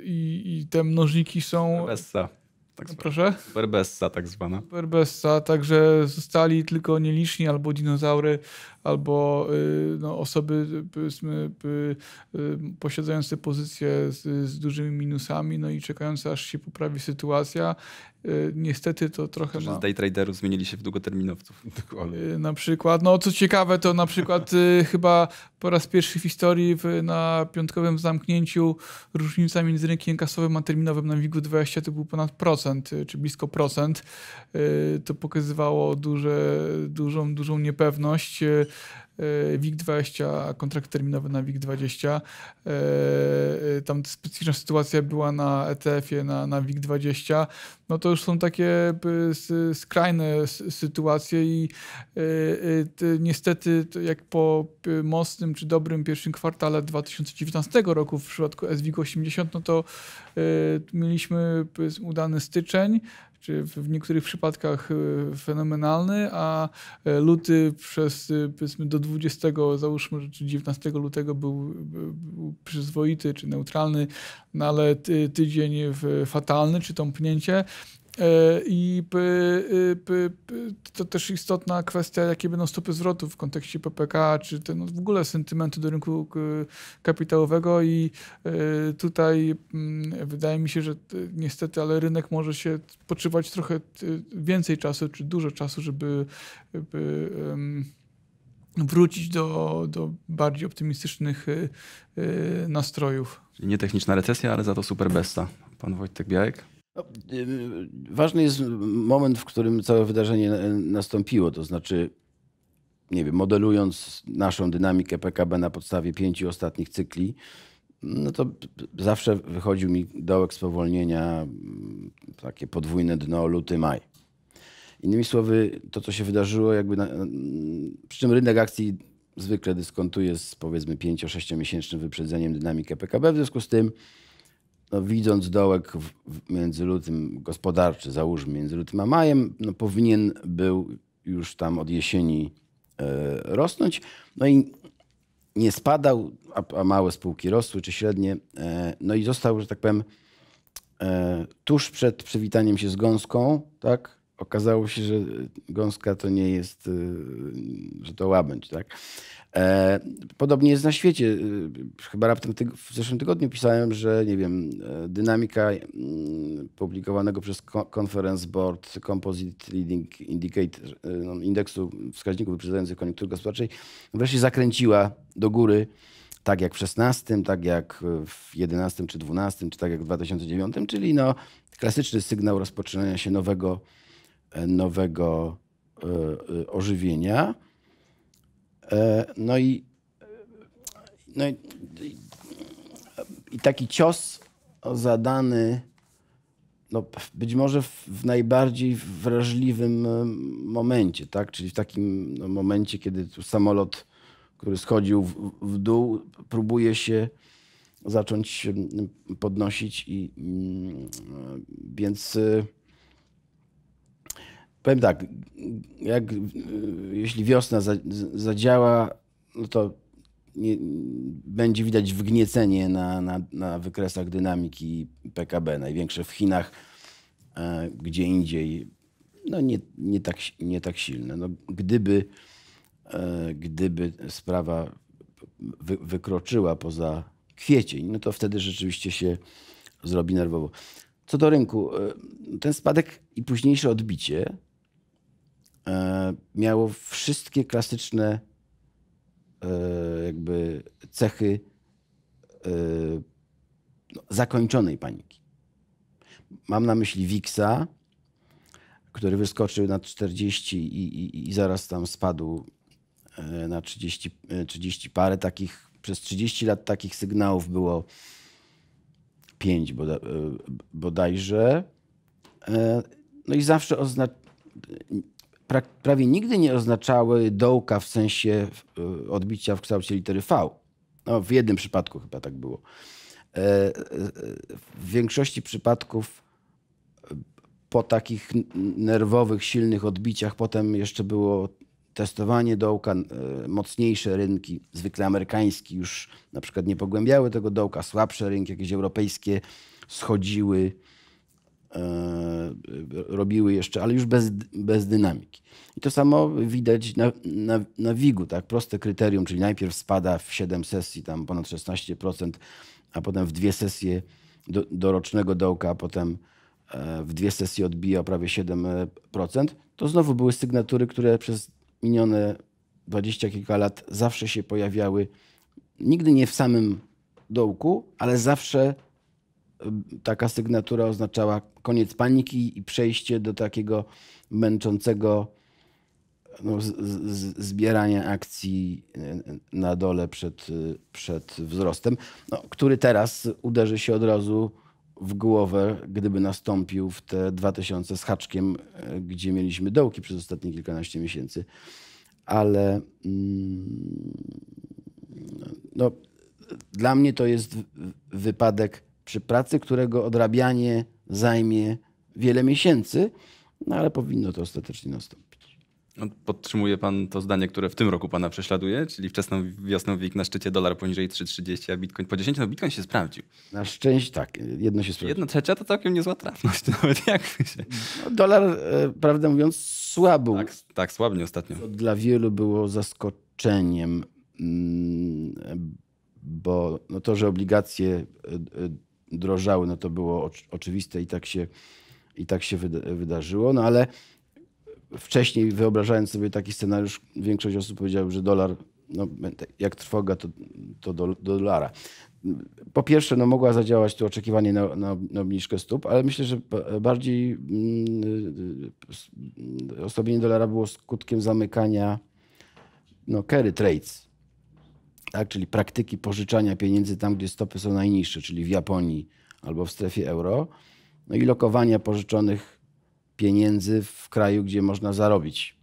i, te mnożniki są... Bessa. Tak zwana. Proszę? Berbessa tak zwana. Berbessa, także zostali tylko nieliczni albo dinozaury albo y, no, osoby y, y, posiadające pozycje z, z, dużymi minusami, no i czekające aż się poprawi sytuacja. Niestety to trochę. Że ma... Z daytraderów zmienili się w długoterminowców. Dokładnie. Na przykład, no co ciekawe, to na przykład chyba po raz pierwszy w historii w, na piątkowym zamknięciu różnica między rynkiem kasowym a terminowym na WIG-20 to był ponad procent, czy blisko procent. To pokazywało duże, dużą, dużą niepewność. E, WIG20, kontrakt terminowy na WIG20. E, e, tam specyficzna sytuacja była na ETF-ie, na, na WIG20. No to już są takie skrajne sytuacje i niestety jak po mocnym czy dobrym pierwszym kwartale 2019 roku w przypadku SWIG 80, no to mieliśmy udany styczeń, czy w niektórych przypadkach y, fenomenalny, a e, luty przez y, powiedzmy do 20, załóżmy, czy 19 lutego był, był przyzwoity czy neutralny, no ale tydzień fatalny czy tąpnięcie, E, I y, to też istotna kwestia, jakie będą stopy zwrotu w kontekście PPK, czy ten, no w ogóle sentymentu do rynku kapitałowego. I e, tutaj mm, wydaje mi się, że niestety, ale rynek może się potrzebować trochę więcej czasu, czy dużo czasu, żeby. żeby wrócić do, do bardziej optymistycznych e, nastrojów. nie techniczna recesja, ale za to super besta. Pan Wojtek Białek. No, ważny jest moment, w którym całe wydarzenie nastąpiło, to znaczy, nie wiem, modelując naszą dynamikę PKB na podstawie pięciu ostatnich cykli, no to zawsze wychodził mi dołek spowolnienia, mm, takie podwójne dno luty-maj. Innymi słowy, to co się wydarzyło, jakby na, mm, przy czym rynek akcji zwykle dyskontuje z powiedzmy 5-6 miesięcznym wyprzedzeniem dynamikę PKB, w związku z tym no, widząc dołek w, między lutym, gospodarczy załóżmy, między lutym a majem, no, powinien był już tam od jesieni e, rosnąć. No i nie spadał, a, a, małe spółki rosły, czy średnie. E, no i został, że tak powiem, e, tuż przed przywitaniem się z gąską, tak? Okazało się, że gąska to nie jest, y, że to łabędź, tak? E, podobnie jest na świecie. Y, chyba raptem w zeszłym tygodniu pisałem, że nie wiem, e, dynamika y, publikowanego przez Conference Board Composite Leading Indicator, no, indeksu wskaźników wyprzedzających koniunkturę gospodarczej, wreszcie zakręciła do góry tak jak w 16, tak jak w 11 czy 12, czy tak jak w 2009, czyli no, klasyczny sygnał rozpoczynania się nowego nowego e, e, ożywienia. E, no i, no i, i taki cios zadany, no być może w, w najbardziej wrażliwym momencie, tak? czyli w takim no, momencie, kiedy tu samolot, który schodził w, w dół, próbuje się zacząć podnosić i mm, więc powiem tak, jak, y, jeśli wiosna zadziała, no to nie, będzie widać wgniecenie na, na, na wykresach dynamiki PKB. Największe w Chinach, e, gdzie indziej, no nie, nie, tak, nie tak silne. No, gdyby, e, gdyby sprawa wy, wykroczyła poza kwiecień, no to wtedy rzeczywiście się zrobi nerwowo. Co do rynku, e, ten spadek i późniejsze odbicie E, miało wszystkie klasyczne e, jakby cechy e, no, zakończonej paniki. Mam na myśli Wiksa, który wyskoczył na 40 i, i, i zaraz tam spadł na 30, 30 parę takich, przez 30 lat takich sygnałów było 5 bodajże. No i zawsze oznacza, pra prawie nigdy nie oznaczały dołka w sensie y, odbicia w kształcie litery V. No, w jednym przypadku chyba tak było. E, e, w większości przypadków y, po takich nerwowych, silnych odbiciach potem jeszcze było testowanie dołka, e, mocniejsze rynki, zwykle amerykańskie już na przykład nie pogłębiały tego dołka, słabsze rynki, jakieś europejskie schodziły E, robiły jeszcze, ale już bez, bez dynamiki. I to samo widać na, na, na WIG-u, tak? proste kryterium, czyli najpierw spada w 7 sesji, tam ponad 16%, a potem w dwie sesje do, rocznego dołka, a potem e, w dwie sesje odbija o prawie 7%, to znowu były sygnatury, które przez minione dwadzieścia kilka lat zawsze się pojawiały, nigdy nie w samym dołku, ale zawsze taka sygnatura oznaczała koniec paniki i przejście do takiego męczącego no, z, z, zbierania akcji y, na dole przed, y, przed wzrostem, no, który teraz uderzy się od razu w głowę, gdyby nastąpił w te 2000 z haczkiem, y, gdzie mieliśmy dołki przez ostatnie kilkanaście miesięcy. Ale mm, no, dla mnie to jest wypadek przy pracy, którego odrabianie zajmie wiele miesięcy, no ale powinno to ostatecznie nastąpić. No, podtrzymuje pan to zdanie, które w tym roku pana prześladuje, czyli wczesną wiosną WIG na szczycie dolar poniżej 3,30, a bitcoin po 10, no bitcoin się sprawdził. Na szczęście tak, jedno się sprawdziło. Jedna trzecia to całkiem niezła trafność, nawet jak się... No, dolar, e, prawdę mówiąc, słabł. Tak, tak, słabnie ostatnio. To dla wielu było zaskoczeniem, mm, bo no to, że obligacje e, e, drożały, no to było oczywiste i tak się, i tak się wydarzyło. No ale wcześniej wyobrażając sobie taki scenariusz, większość osób powiedziała, że dolar, no, jak trwoga, to, to do, do dolara. Po pierwsze, no, mogła zadziałać tu oczekiwanie na, na, na obniżkę stóp, ale myślę, że bardziej mm, mm, mm, osłabienie dolara było skutkiem zamykania no, carry trades tak? czyli praktyki pożyczania pieniędzy tam, gdzie stopy są najniższe, czyli w Japonii albo w strefie euro, no i lokowania pożyczonych pieniędzy w kraju, gdzie można zarobić,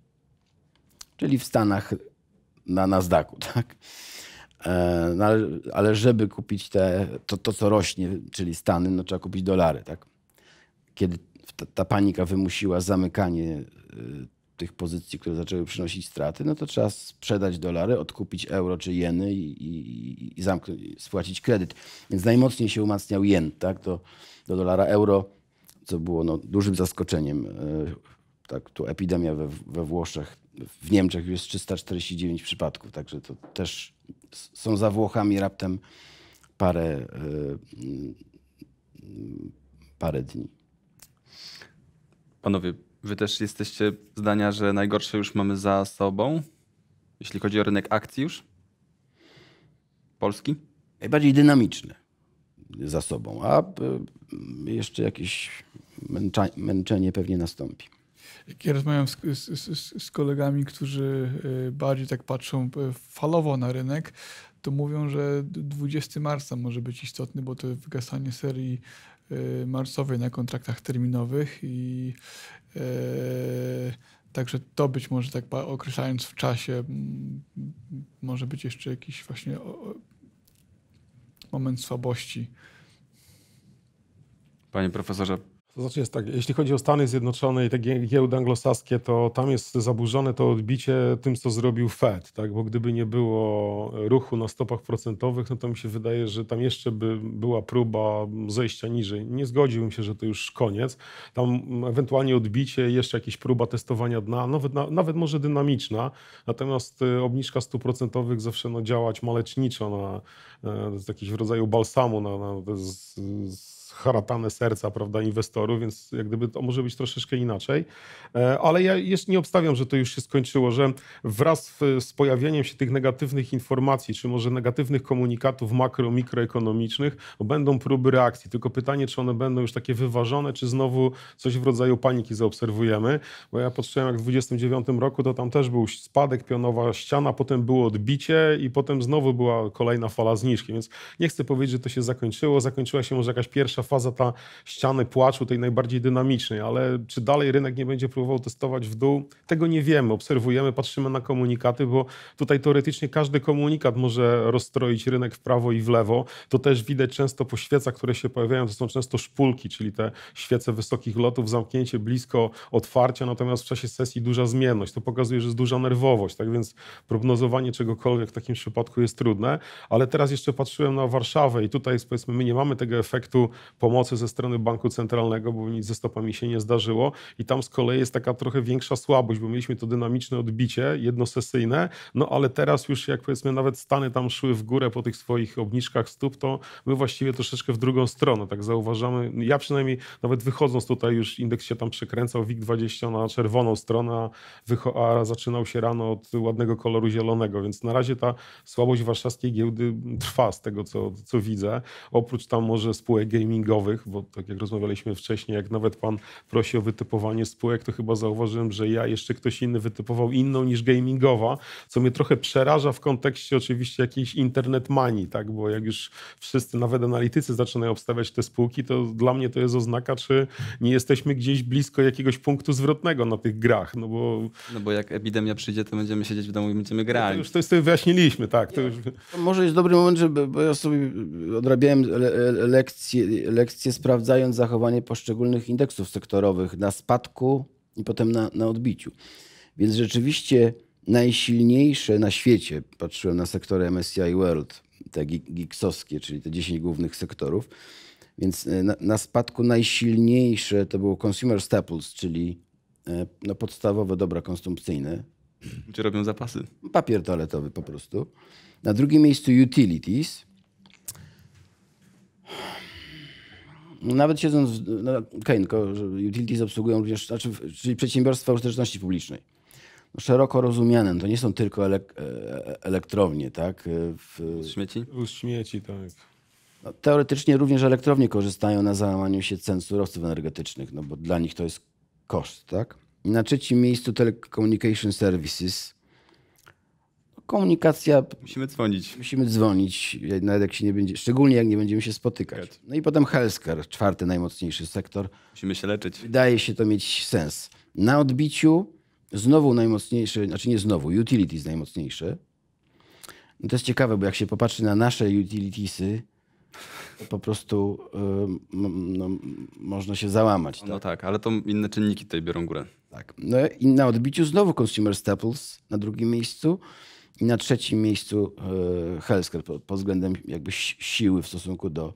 czyli w Stanach na Nasdaqu. Tak? E, no ale, ale, żeby kupić te, to, to, co rośnie, czyli Stany, no trzeba kupić dolary. Tak? Kiedy ta, ta panika wymusiła zamykanie y, tych pozycji, które zaczęły przynosić straty, no to trzeba sprzedać dolary, odkupić euro czy jeny i, i, i zamknąć, spłacić kredyt. Więc najmocniej się umacniał jen, tak, do, do dolara euro, co było no, dużym zaskoczeniem. E, tak, tu epidemia we, we Włoszech, w Niemczech już jest 349 przypadków, także to też są za Włochami raptem parę, e, parę dni. Panowie, Wy też jesteście zdania, że najgorsze już mamy za sobą, jeśli chodzi o rynek akcji już? Polski? Najbardziej dynamiczny za sobą, a e, jeszcze jakieś męczenie pewnie nastąpi. Jak ja rozmawiam z, z, z, kolegami, którzy e, bardziej tak patrzą e, falowo na rynek, to mówią, że 20 marca może być istotny, bo to wygasanie serii Y, marcowej na kontraktach terminowych i y, Także to być może tak określając w czasie, może być jeszcze jakiś właśnie moment słabości. Panie profesorze, to znaczy jest tak, jeśli chodzi o Stany Zjednoczone i te giełdy anglosaskie, to tam jest zaburzone to odbicie tym, co zrobił Fed, tak? bo gdyby nie było ruchu na stopach procentowych, no to mi się wydaje, że tam jeszcze by była próba zejścia niżej. Nie zgodziłbym się, że to już koniec. Tam ewentualnie odbicie, jeszcze jakaś próba testowania dna, nawet, nawet może dynamiczna, natomiast y, obniżka stóp procentowych zawsze no, działać maleczniczo na, na, e, na jakiś rodzaju balsamu na, na, na z, z haratane serca prawda, inwestorów, więc jak gdyby to może być troszeczkę inaczej. E, ale ja jeszcze nie obstawiam, że to już się skończyło, że wraz z pojawieniem się tych negatywnych informacji, czy może negatywnych komunikatów makro, mikroekonomicznych, będą próby reakcji. Tylko pytanie, czy one będą już takie wyważone, czy znowu coś w rodzaju paniki zaobserwujemy. Bo ja patrzyłem, jak w 29 roku to tam też był spadek, pionowa ściana, potem było odbicie i potem znowu była kolejna fala zniżki. Więc nie chcę powiedzieć, że to się zakończyło. Zakończyła się może jakaś pierwsza faza ta ściany płaczu, tej najbardziej dynamicznej, ale czy dalej rynek nie będzie próbował testować w dół? Tego nie wiemy. Obserwujemy, patrzymy na komunikaty, bo tutaj teoretycznie każdy komunikat może rozstroić rynek w prawo i w lewo. To też widać często po świecach, które się pojawiają. To są często szpulki, czyli te świece wysokich lotów, zamknięcie blisko otwarcia, natomiast w czasie sesji duża zmienność. To pokazuje, że jest duża nerwowość, tak więc prognozowanie czegokolwiek w takim przypadku jest trudne. Ale teraz jeszcze patrzyłem na Warszawę i tutaj powiedzmy my nie mamy tego efektu pomocy ze strony banku centralnego, bo nic ze stopami się nie zdarzyło. I tam z kolei jest taka trochę większa słabość, bo mieliśmy to dynamiczne odbicie jednosesyjne, no ale teraz już jak powiedzmy nawet Stany tam szły w górę po tych swoich obniżkach stóp, to my właściwie troszeczkę w drugą stronę, tak zauważamy. Ja przynajmniej nawet wychodząc tutaj już indeks się tam przekręcał, WIG20 na czerwoną stronę, a zaczynał się rano od ładnego koloru zielonego, więc na razie ta słabość warszawskiej giełdy trwa z tego, co, co widzę. Oprócz tam może spółek gaming treningowych, bo tak jak rozmawialiśmy wcześniej, jak nawet pan prosi o wytypowanie spółek, to chyba zauważyłem, że ja jeszcze ktoś inny wytypował inną niż gamingowa, co mnie trochę przeraża w kontekście oczywiście jakiejś internet manii, tak? bo jak już wszyscy, nawet analitycy zaczynają obstawiać te spółki, to dla mnie to jest oznaka, czy nie jesteśmy gdzieś blisko jakiegoś punktu zwrotnego na tych grach, no bo... No bo jak epidemia przyjdzie, to będziemy siedzieć w domu i będziemy grać. No to już to sobie wyjaśniliśmy, tak. To już... Może jest dobry moment, żeby, bo ja sobie odrabiałem le lekcje, lekcje sprawdzając zachowanie poszczególnych indeksów sektorowych na spadku i potem na, na odbiciu. Więc rzeczywiście najsilniejsze na świecie, patrzyłem na sektory MSCI World, te gigsowskie, czyli te 10 głównych sektorów, więc e, na, na spadku najsilniejsze to było consumer staples, czyli e, no, podstawowe dobra konsumpcyjne. gdzie robią zapasy? Papier toaletowy po prostu. Na drugim miejscu utilities, nawet siedząc, no, okej, utilities obsługują również, znaczy, czyli przedsiębiorstwa użyteczności publicznej. No, szeroko rozumianym, to nie są tylko elek e, e, elektrownie, tak? E, w... Śmieci? Wóz śmieci, tak. No, teoretycznie również elektrownie korzystają na załamaniu się cen surowców energetycznych, no bo dla nich to jest koszt, tak? Na trzecim miejscu Telecommunication Services, komunikacja. Musimy dzwonić. Musimy dzwonić, nawet jak się nie będzie, szczególnie jak nie będziemy się spotykać. No i potem healthcare, czwarty najmocniejszy sektor. Musimy się leczyć. Wydaje się to mieć sens. Na odbiciu znowu najmocniejszy, znaczy nie znowu, utilities najmocniejsze. No to jest ciekawe, bo jak się popatrzy na nasze utilitiesy, to po prostu no, można się załamać. No tak? No tak, ale to inne czynniki tutaj biorą górę. Tak. No i na odbiciu znowu Consumer Staples na drugim miejscu. I na trzecim miejscu e, Helsker pod względem jakby siły w stosunku do,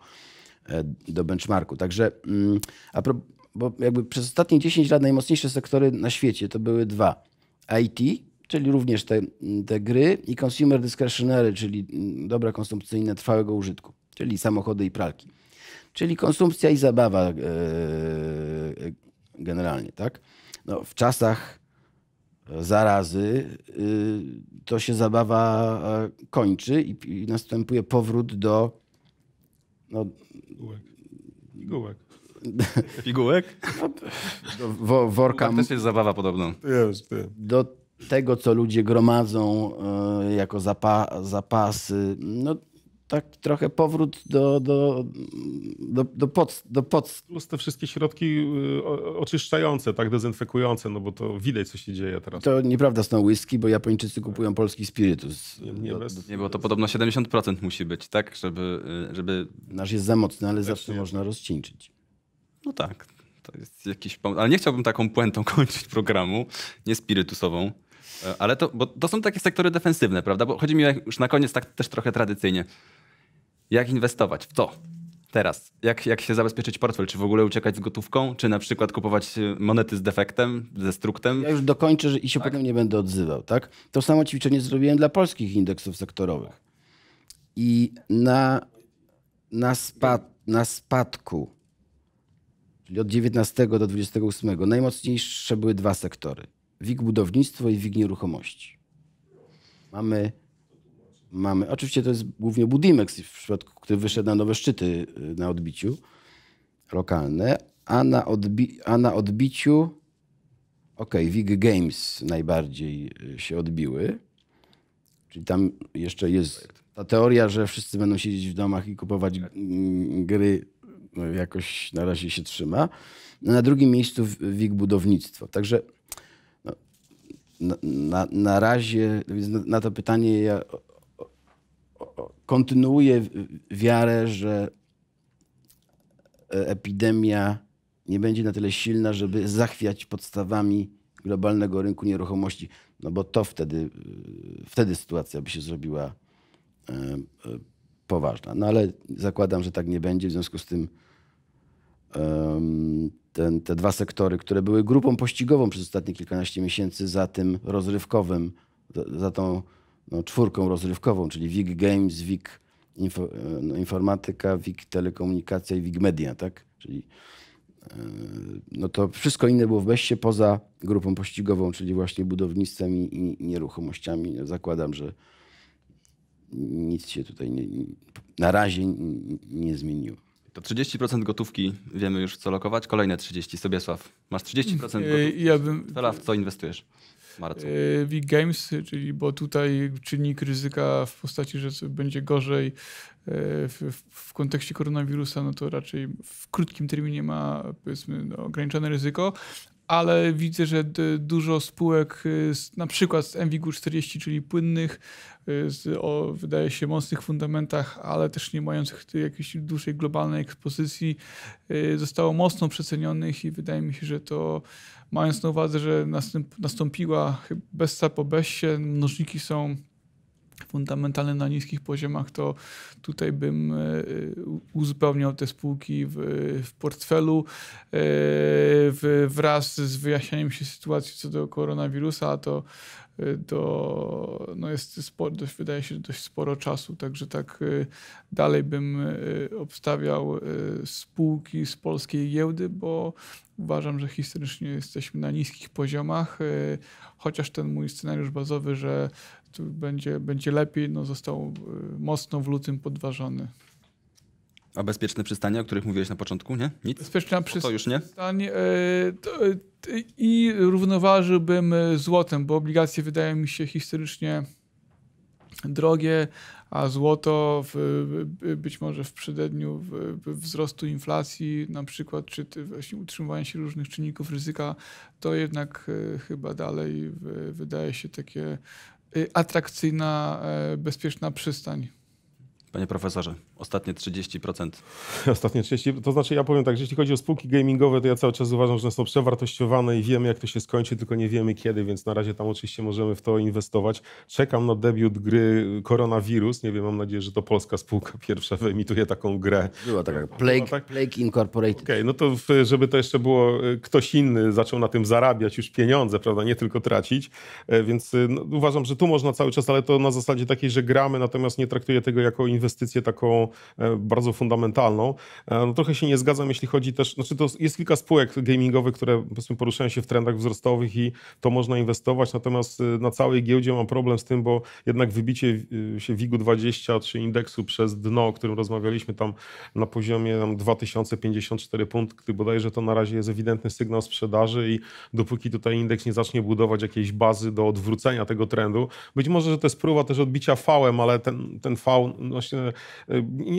e, do benchmarku. Także mm, a pro, bo jakby przez ostatnie 10 lat najmocniejsze sektory na świecie to były dwa. IT, czyli również te, te gry i consumer discretionary, czyli mm, dobra konsumpcyjne trwałego użytku, czyli samochody i pralki. Czyli konsumpcja i zabawa e, generalnie, tak? No, w czasach zarazy, y, to się zabawa e, kończy i, następuje powrót do. No, Pigułek. Pigułek. Pigułek? No, do worka. To też jest zabawa podobna. Jest, do tego, co ludzie gromadzą e, jako zapa, zapasy. No, tak trochę powrót do, do, do, do, pod, do pod... Plus te wszystkie środki y, oczyszczające, tak, dezynfekujące, no bo to widać, co się dzieje teraz. To nieprawda z tą whisky, bo Japończycy kupują polski spirytus. Nie, nie, bez... nie bo to podobno 70% musi być, tak, żeby... Y, żeby... Nasz jest za mocny, ale zawsze nie. można rozcieńczyć. No tak, to jest jakiś... Ale nie chciałbym taką puentą kończyć programu, nie spirytusową. Y, ale to, bo to są takie sektory defensywne, prawda? Bo chodzi mi już na koniec tak też trochę tradycyjnie. Jak inwestować? W co? Teraz, jak, jak się zabezpieczyć portfel? Czy w ogóle uciekać z gotówką? Czy na przykład kupować y, monety z defektem, ze struktem? Ja już dokończę i się tak. potem nie będę odzywał, tak? To samo ćwiczenie zrobiłem dla polskich indeksów sektorowych. I na, na, spad, na spadku, czyli od 19 do 28, najmocniejsze były dwa sektory. WIG budownictwo i WIG nieruchomości. Mamy mamy. Oczywiście to jest głównie Budimex, w przypadku, który wyszedł na nowe szczyty y, na odbiciu lokalne, a na, odbi a na odbiciu ok, Wig Games najbardziej y, się odbiły. Czyli tam jeszcze jest ta teoria, że wszyscy będą siedzieć w domach i kupować tak. mm, gry no, jakoś na razie się trzyma. No, na drugim miejscu WIG budownictwo. Także no, na, na, na, razie na, na to pytanie ja kontynuuje wiarę, że e, epidemia nie będzie na tyle silna, żeby zachwiać podstawami globalnego rynku nieruchomości, no bo to wtedy, e, wtedy sytuacja by się zrobiła e, poważna. No ale zakładam, że tak nie będzie, w związku z tym ten, te dwa sektory, które były grupą pościgową przez ostatnie kilkanaście miesięcy za tym rozrywkowym, za tą no, czwórką rozrywkową, czyli WIG Games, WIG Info, no, Informatyka, WIG Telekomunikacja i WIG Media, tak? Czyli e, no to wszystko inne było w Beście poza grupą pościgową, czyli właśnie budownictwem i, i, nieruchomościami. Zakładam, że nic się tutaj nie, na razie nie, nie zmieniło. To 30% gotówki wiemy już co lokować, kolejne 30. Sobiesław, masz 30% y, gotówki. Ja bym... Teraz w co inwestujesz? marcu. Big e, Games, czyli bo tutaj czynnik ryzyka w postaci, że będzie gorzej e, w, w, kontekście koronawirusa, no to raczej w krótkim terminie ma powiedzmy no, ograniczone ryzyko, ale widzę, że dużo spółek, e, z, na przykład z MWG40, czyli płynnych, z, o wydaje się mocnych fundamentach, ale też nie mających jakiejś dłuższej globalnej ekspozycji, zostało mocno przecenionych i wydaje mi się, że to mając na uwadze, że nastąp, nastąpiła bessa po bessie, mnożniki są fundamentalne na niskich poziomach, to tutaj bym e, uzupełniał te spółki w, w portfelu e, w, wraz z wyjaśnieniem się sytuacji co do koronawirusa, to do, e, no jest sporo, dość, wydaje się dość sporo czasu, także tak dalej bym obstawiał spółki z polskiej giełdy, bo uważam, że historycznie jesteśmy na niskich poziomach, e, chociaż ten mój scenariusz bazowy, że tu będzie, będzie lepiej, no został e, mocno w lutym podważony. A bezpieczne przystanie, o których mówiłeś na początku, nie? Nic? Bezpieczne no przystanie. E, I równoważyłbym złotem, bo obligacje wydają mi się historycznie drogie, a złoto w, być może w przededniu w, w wzrostu inflacji, na przykład, czy właśnie utrzymywania się różnych czynników ryzyka, to jednak e, chyba dalej wydaje się takie e, atrakcyjna, e, bezpieczna przystań. Panie profesorze, ostatnie 30%? Ostatnie 30%, to znaczy ja powiem tak, że jeśli chodzi o spółki gamingowe, to ja cały czas uważam, że są przewartościowane i wiemy jak to się skończy, tylko nie wiemy kiedy, więc na razie tam oczywiście możemy w to inwestować. Czekam na debiut gry Koronawirus, nie wiem, mam nadzieję, że to polska spółka pierwsza wyemituje taką grę. Była taka, Plague, Była tak? Plague Incorporated. Okej, okay, no to żeby to jeszcze było, e, ktoś inny zaczął na tym zarabiać już pieniądze, prawda, nie tylko tracić, e, więc e, no, uważam, że tu można cały czas, ale to na zasadzie takiej, że gramy, natomiast nie traktuję tego jako inwestycję taką E, bardzo fundamentalną. E, no, trochę się nie zgadzam, jeśli chodzi też, znaczy to jest kilka spółek gamingowych, które powiedzmy poruszają się w trendach wzrostowych i to można inwestować, natomiast e, na całej giełdzie mam problem z tym, bo jednak wybicie się WIG-20 czy indeksu przez dno, o którym rozmawialiśmy tam na poziomie tam 2054 punkty, bodajże to na razie jest ewidentny sygnał sprzedaży i dopóki tutaj indeks nie zacznie budować jakiejś bazy do odwrócenia tego trendu, być może, że to jest próba też odbicia fałem, ale ten, ten V no właśnie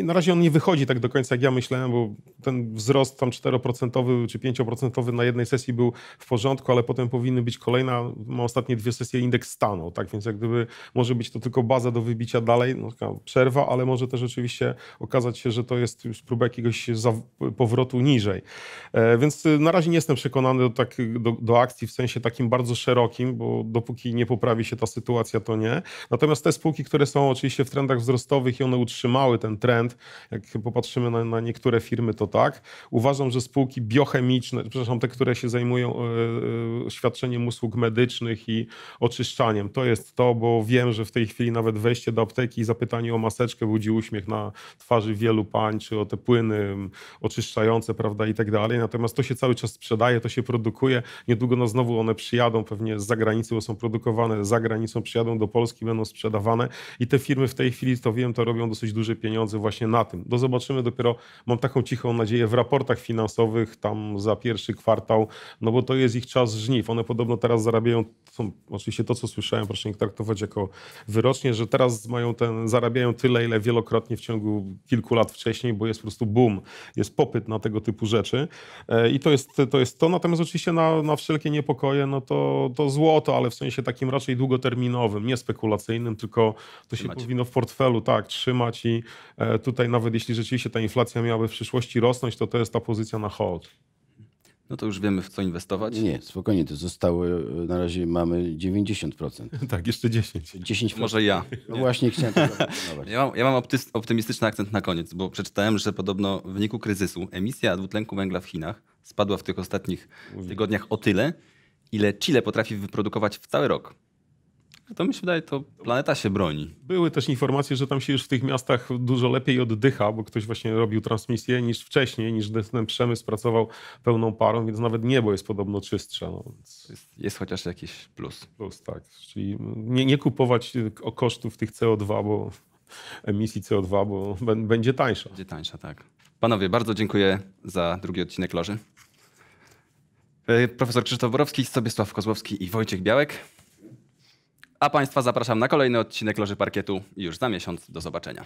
na razie on nie wychodzi tak do końca, jak ja myślałem, bo ten wzrost tam 4% czy 5% na jednej sesji był w porządku, ale potem powinny być kolejne. ma ostatnie dwie sesje indeks stanu, tak? Więc jak gdyby może być to tylko baza do wybicia dalej, no, taka przerwa, ale może też oczywiście okazać się, że to jest już próba jakiegoś powrotu niżej. E, więc e, na razie nie jestem przekonany do, tak, do, do akcji w sensie takim bardzo szerokim, bo dopóki nie poprawi się ta sytuacja, to nie. Natomiast te spółki, które są oczywiście w trendach wzrostowych i one utrzymały ten trend. Jak popatrzymy na, na niektóre firmy, to tak. Uważam, że spółki biochemiczne, przepraszam, te, które się zajmują e, e, świadczeniem usług medycznych i oczyszczaniem, to jest to, bo wiem, że w tej chwili nawet wejście do apteki i zapytanie o maseczkę budzi uśmiech na twarzy wielu pań, czy o te płyny mm, oczyszczające, prawda, i tak dalej. Natomiast to się cały czas sprzedaje, to się produkuje. Niedługo no, znowu one przyjadą pewnie z zagranicy, bo są produkowane za granicą, przyjadą do Polski, będą sprzedawane i te firmy w tej chwili, to wiem, to robią dosyć duże pieniądze właśnie na tym. Do no zobaczymy dopiero, mam taką cichą nadzieję, w raportach finansowych tam za pierwszy kwartał, no bo to jest ich czas żniw. One podobno teraz zarabiają, to, oczywiście to, co słyszałem, proszę nie traktować jako wyrocznie, że teraz mają ten, zarabiają tyle, ile wielokrotnie w ciągu kilku lat wcześniej, bo jest po prostu boom, jest popyt na tego typu rzeczy e, i to jest to. Jest to. Natomiast oczywiście na, na wszelkie niepokoje, no to, to złoto, ale w sensie takim raczej długoterminowym, nie spekulacyjnym, tylko to się trzymać. powinno w portfelu tak trzymać i e, E, tutaj nawet jeśli rzeczywiście ta inflacja miałaby w przyszłości rosnąć, to to jest ta pozycja na hold. No to już wiemy, w co inwestować. Nie, spokojnie, to zostały. E, na razie mamy 90%. tak, jeszcze 10. 10 Może ja. No właśnie chciałem ja, mam, ja mam optymistyczny akcent na koniec, bo przeczytałem, że podobno w wyniku kryzysu emisja dwutlenku węgla w Chinach spadła w tych ostatnich tygodniach o tyle, ile Chile potrafi wyprodukować w cały rok. To mi się wydaje, to planeta się broni. Były też informacje, że tam się już w tych miastach dużo lepiej oddycha, bo ktoś właśnie robił transmisję niż wcześniej, niż ten przemysł pracował pełną parą, więc nawet niebo jest podobno czystsze. No. Jest, jest, chociaż jakiś plus. Plus, tak. Czyli nie, nie kupować y, o kosztów tych CO2, bo emisji CO2, bo będzie tańsza. Będzie tańsza, tak. Panowie, bardzo dziękuję za drugi odcinek Loży. Y, profesor Krzysztof Borowski, Sobiesław Kozłowski i Wojciech Białek. A Państwa zapraszam na kolejny odcinek Loży Parkietu już za miesiąc. Do zobaczenia.